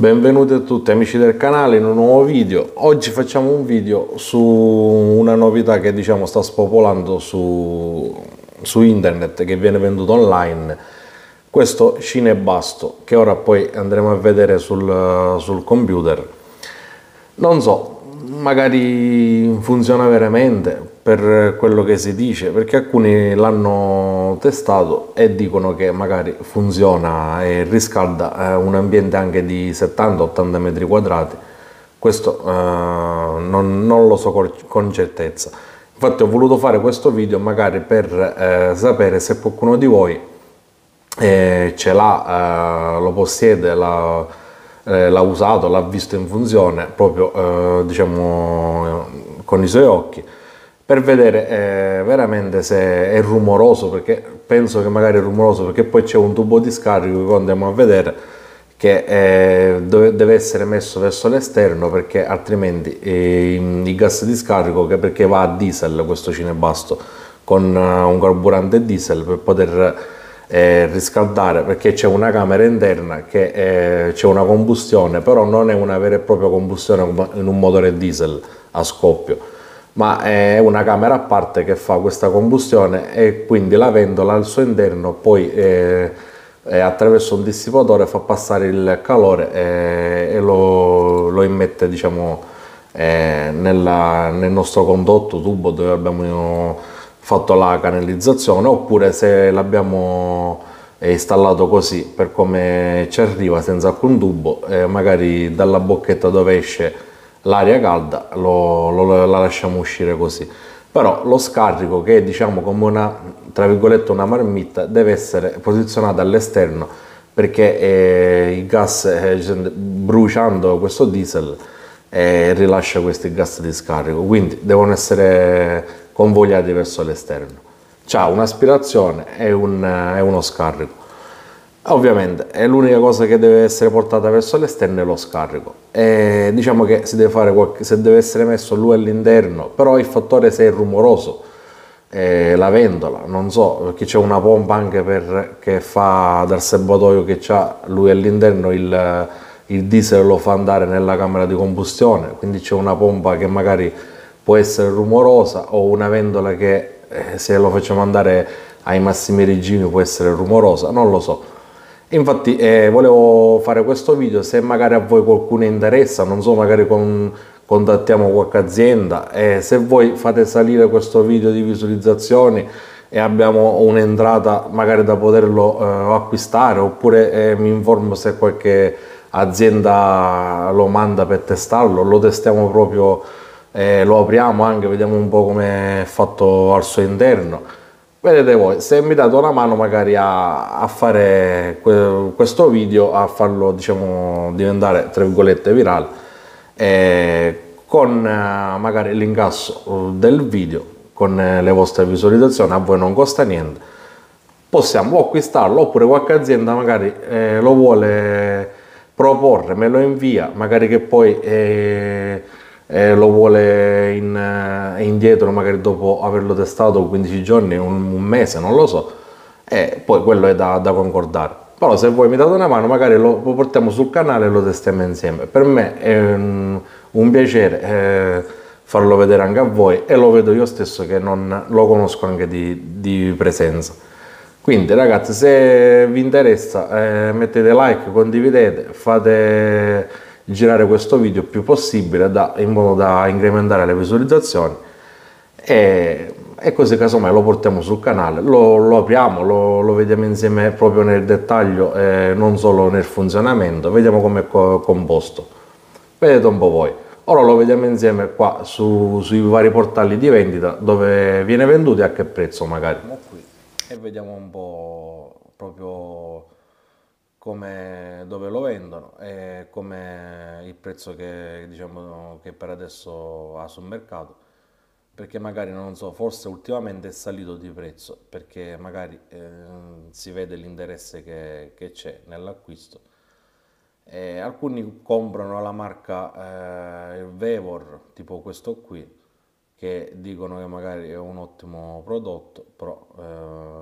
Benvenuti a tutti amici del canale in un nuovo video. Oggi facciamo un video su una novità che diciamo sta spopolando su, su internet che viene venduto online. Questo cinebasto che ora poi andremo a vedere sul, sul computer. Non so, magari funziona veramente, per quello che si dice, perché alcuni l'hanno testato e dicono che magari funziona e riscalda eh, un ambiente anche di 70-80 metri quadrati, questo eh, non, non, lo so con, certezza. Infatti ho voluto fare questo video magari per eh, sapere se qualcuno di voi eh, ce l'ha, eh, lo possiede, la, eh, l'ha usato, l'ha visto in funzione proprio diciamo con i suoi occhi per vedere eh, veramente se è rumoroso, perché penso che magari è rumoroso, perché poi c'è un tubo di scarico che andiamo a vedere che eh, deve essere messo verso l'esterno perché altrimenti eh, il gas di scarico che perché va a diesel questo cinebasto con uh, un carburante diesel per poter eh, riscaldare perché c'è una camera interna che eh, c'è una combustione però non è una vera e propria combustione in un motore diesel a scoppio ma è una camera a parte che fa questa combustione e quindi la ventola al suo interno poi eh, eh, attraverso un dissipatore fa passare il calore e, e lo, lo, immette diciamo eh, nella, nel nostro condotto tubo dove abbiamo fatto la canalizzazione oppure se l'abbiamo eh, installato così per come ci arriva senza alcun tubo eh, magari dalla bocchetta dove esce l'aria calda lo, lo, la lasciamo uscire così però lo scarico che è diciamo come una tra virgolette una marmitta deve essere posizionato all'esterno perché eh, il gas eh, bruciando questo diesel eh, rilascia questi gas di scarico quindi devono essere convogliati verso l'esterno c'ha un'aspirazione e, un, e uno scarico Ah, ovviamente è l'unica cosa che deve essere portata verso l'esterno è lo scarico. E diciamo che si deve fare qualche, se deve essere messo lui all'interno, però il fattore se è rumoroso, eh, la ventola, non so, perché c'è una pompa anche per, che fa dal serbatoio che ha lui all'interno il, il diesel lo fa andare nella camera di combustione, quindi c'è una pompa che magari può essere rumorosa o una ventola che eh, se lo facciamo andare ai massimi regimi può essere rumorosa, non lo so Infatti eh, volevo fare questo video, se magari a voi qualcuno interessa, non so, magari con, contattiamo qualche azienda e eh, se voi fate salire questo video di visualizzazioni e abbiamo un'entrata magari da poterlo eh, acquistare oppure eh, mi informo se qualche azienda lo manda per testarlo, lo testiamo proprio, eh, lo apriamo anche, vediamo un po' come è fatto al suo interno vedete voi se mi date una mano magari a, a fare que, questo video a farlo diciamo diventare tra virgolette virale eh, con eh, magari l'incasso eh, del video con eh, le vostre visualizzazioni a voi non costa niente possiamo acquistarlo oppure qualche azienda magari eh, lo vuole proporre me lo invia magari che poi eh, e lo vuole in, eh, indietro magari dopo averlo testato 15 giorni, un, un mese, non lo so, e poi quello è da, da, concordare. Però se voi mi date una mano magari lo, portiamo sul canale e lo testiamo insieme. Per me è un, un piacere eh, farlo vedere anche a voi e lo vedo io stesso che non, lo conosco anche di, di presenza. Quindi ragazzi se vi interessa eh, mettete like, condividete, fate girare questo video più possibile da, in modo da incrementare le visualizzazioni e, e così casomai lo portiamo sul canale, lo, lo apriamo, lo, lo, vediamo insieme proprio nel dettaglio e non solo nel funzionamento, vediamo come è co composto, vedete un po' voi. Ora lo vediamo insieme qua su, sui vari portali di vendita dove viene venduto e a che prezzo magari. E vediamo un po' proprio come, dove lo vendono e come il prezzo che, diciamo, che per adesso ha sul mercato perché magari non so, forse ultimamente è salito di prezzo perché magari eh, si vede l'interesse che, che c'è nell'acquisto. E alcuni comprano la marca eh, Vevor, tipo questo qui, che dicono che magari è un ottimo prodotto, però eh,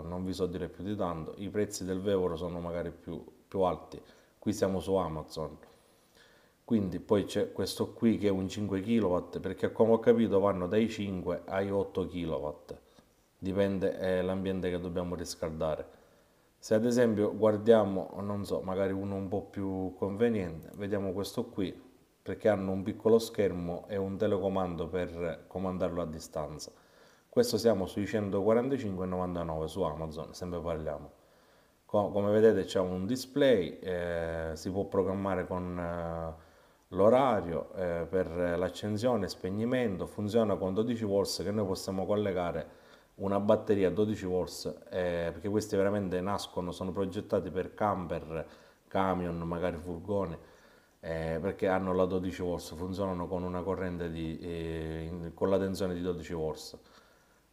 non vi so dire più di tanto. I prezzi del Vevor sono magari più più alti. Qui siamo su Amazon. Quindi poi c'è questo qui che è un 5 kW perché come ho capito vanno dai 5 ai 8 kW. Dipende eh, l'ambiente che dobbiamo riscaldare. Se ad esempio guardiamo, non so, magari uno un po' più conveniente, vediamo questo qui perché hanno un piccolo schermo e un telecomando per comandarlo a distanza. Questo siamo sui 145,99 su Amazon, sempre parliamo come vedete c'è un display, eh, si può programmare con eh, l'orario eh, per l'accensione e spegnimento, funziona con 12 volts che noi possiamo collegare una batteria a 12 volts eh, perché questi veramente nascono, sono progettati per camper, camion, magari furgoni eh, perché hanno la 12 volts, funzionano con una corrente di, eh, con la tensione di 12 volts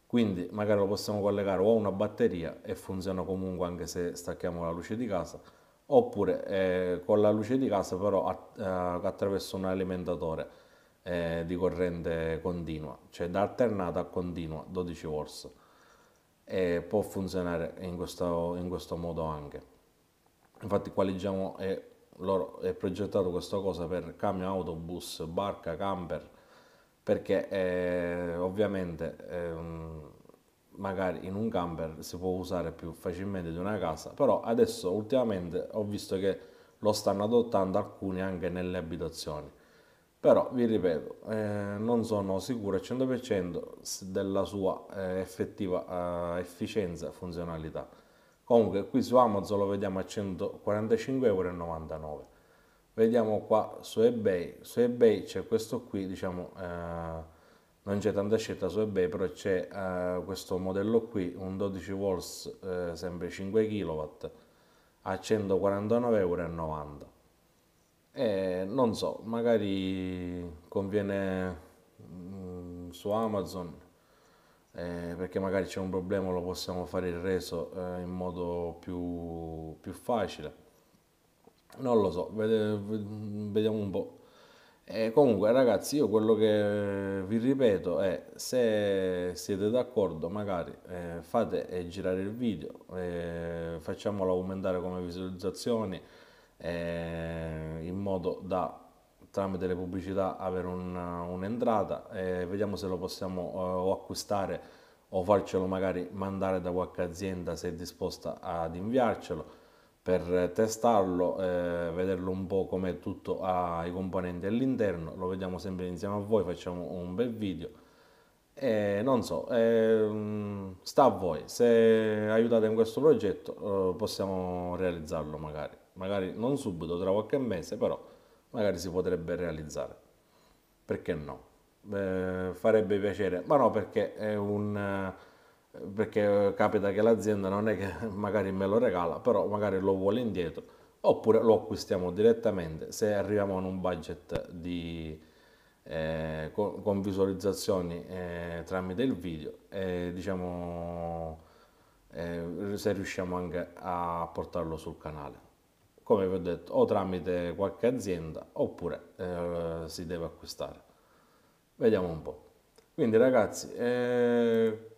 quindi magari lo possiamo collegare o a una batteria e funziona comunque anche se stacchiamo la luce di casa oppure eh, con la luce di casa però att- eh, attraverso un alimentatore eh, di corrente continua cioè da alternata a continua 12 volts e può funzionare in questo, in questo modo anche infatti qua leggiamo è, eh, loro, è progettato questa cosa per camion autobus barca camper perché eh, ovviamente eh, magari in un camper si può usare più facilmente di una casa, però adesso ultimamente ho visto che lo stanno adottando alcuni anche nelle abitazioni. Però vi ripeto, eh, non sono sicuro al 100% della sua eh, effettiva eh, efficienza e funzionalità. Comunque qui su Amazon lo vediamo a 145,99 euro vediamo qua su ebay su ebay c'è questo qui diciamo eh, non c'è tanta scelta su ebay però c'è eh, questo modello qui un 12 volts eh, sempre 5 kW a 149,90 euro e eh, non so magari conviene mh, mm, su amazon eh, perché magari c'è un problema lo possiamo fare il reso eh, in modo più, più facile non lo so, vediamo un po'. E eh, comunque ragazzi io quello che vi ripeto è se siete d'accordo magari eh, fate eh, girare il video, eh, facciamolo aumentare come visualizzazioni eh, in modo da tramite le pubblicità avere un'entrata un e vediamo se lo possiamo eh, o acquistare o farcelo magari mandare da qualche azienda se è disposta ad inviarcelo per testarlo, eh, vederlo un po' come tutto ha i componenti all'interno, lo vediamo sempre insieme a voi, facciamo un bel video. E non so, eh, sta a voi, se aiutate in questo progetto eh, possiamo realizzarlo magari, magari non subito, tra qualche mese, però magari si potrebbe realizzare, perché no? Eh, farebbe piacere, ma no perché è un perché capita che l'azienda non è che magari me lo regala, però magari lo vuole indietro, oppure lo acquistiamo direttamente se arriviamo a un budget di, eh, con, con, visualizzazioni eh, tramite il video e diciamo eh, se riusciamo anche a portarlo sul canale. Come vi ho detto, o tramite qualche azienda oppure eh, si deve acquistare. Vediamo un po'. Quindi ragazzi, eh,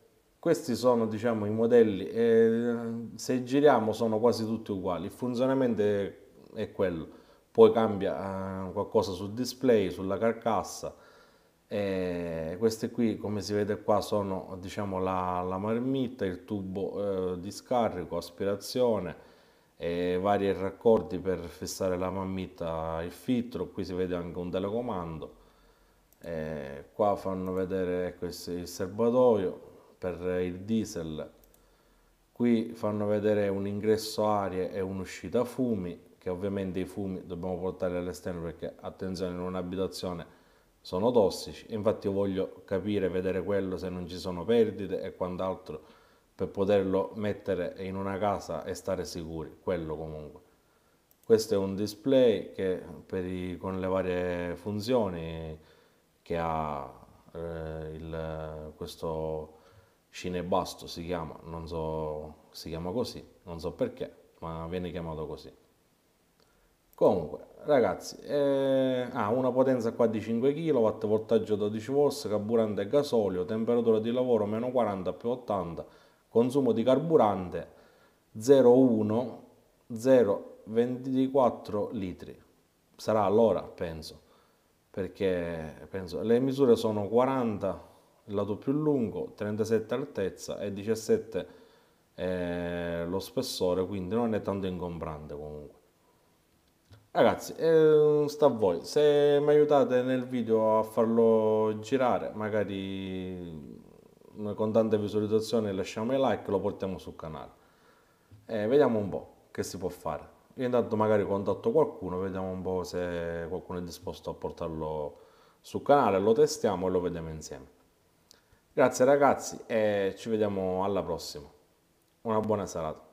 questi sono diciamo, i modelli, eh, se giriamo sono quasi tutti uguali, il funzionamento è, è quello, poi cambia eh, qualcosa sul display, sulla carcassa, eh, queste qui come si vede qua sono diciamo, la, la, marmitta, il tubo eh, di scarico, aspirazione, e vari raccordi per fissare la marmitta il filtro, qui si vede anche un telecomando, eh, qua fanno vedere ecco, il serbatoio, per il diesel qui fanno vedere un ingresso aria e un'uscita fumi che ovviamente i fumi dobbiamo portare all'esterno perché attenzione in un'abitazione sono tossici infatti io voglio capire vedere quello se non ci sono perdite e quant'altro per poterlo mettere in una casa e stare sicuri quello comunque questo è un display che i, con le varie funzioni che ha eh, il, questo Cinebasto si chiama, non so, si chiama così, non so perché, ma viene chiamato così. Comunque, ragazzi, eh, ha ah, una potenza qua di 5 kW, voltaggio 12 V, carburante e gasolio, temperatura di lavoro meno 40 più 80, consumo di carburante 01024 litri. Sarà all'ora, penso, perché penso, le misure sono 40 il lato più lungo, 37 altezza e 17 eh, lo spessore, quindi non è tanto ingombrante comunque. Ragazzi, eh, sta a voi, se mi aiutate nel video a farlo girare, magari con tante visualizzazioni lasciamo i like, e lo portiamo sul canale. Eh, vediamo un po' che si può fare. Io intanto magari contatto qualcuno, vediamo un po' se qualcuno è disposto a portarlo sul canale, lo testiamo e lo vediamo insieme. Grazie ragazzi e ci vediamo alla prossima. Una buona serata.